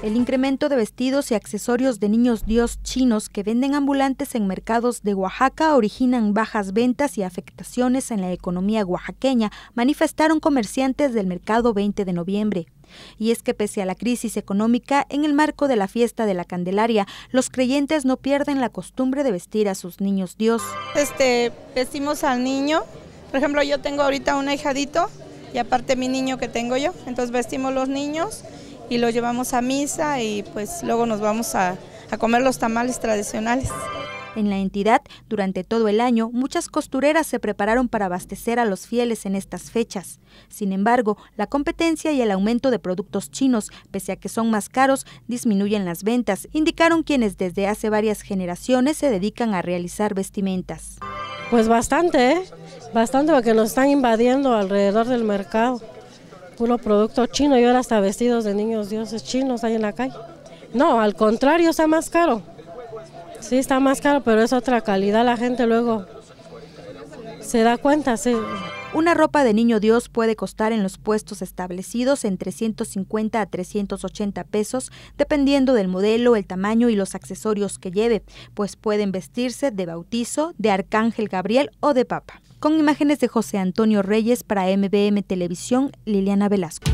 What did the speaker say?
El incremento de vestidos y accesorios de niños dios chinos que venden ambulantes en mercados de Oaxaca originan bajas ventas y afectaciones en la economía oaxaqueña, manifestaron comerciantes del mercado 20 de noviembre. Y es que pese a la crisis económica, en el marco de la fiesta de la Candelaria, los creyentes no pierden la costumbre de vestir a sus niños dios. Este, vestimos al niño, por ejemplo, yo tengo ahorita un ahijadito y aparte mi niño que tengo yo, entonces vestimos los niños y lo llevamos a misa y pues luego nos vamos a, comer los tamales tradicionales. En la entidad, durante todo el año, muchas costureras se prepararon para abastecer a los fieles en estas fechas. Sin embargo, la competencia y el aumento de productos chinos, pese a que son más caros, disminuyen las ventas, indicaron quienes desde hace varias generaciones se dedican a realizar vestimentas. Pues bastante, ¿eh? bastante porque nos están invadiendo alrededor del mercado puro producto chino y ahora hasta vestidos de niños dioses chinos ahí en la calle. No, al contrario, está más caro. Sí, está más caro, pero es otra calidad. La gente luego se da cuenta, sí. Una ropa de niño Dios puede costar en los puestos establecidos entre 150 a 380 pesos, dependiendo del modelo, el tamaño y los accesorios que lleve, pues pueden vestirse de bautizo, de arcángel Gabriel o de papa. Con imágenes de José Antonio Reyes para MBM Televisión, Liliana Velasco.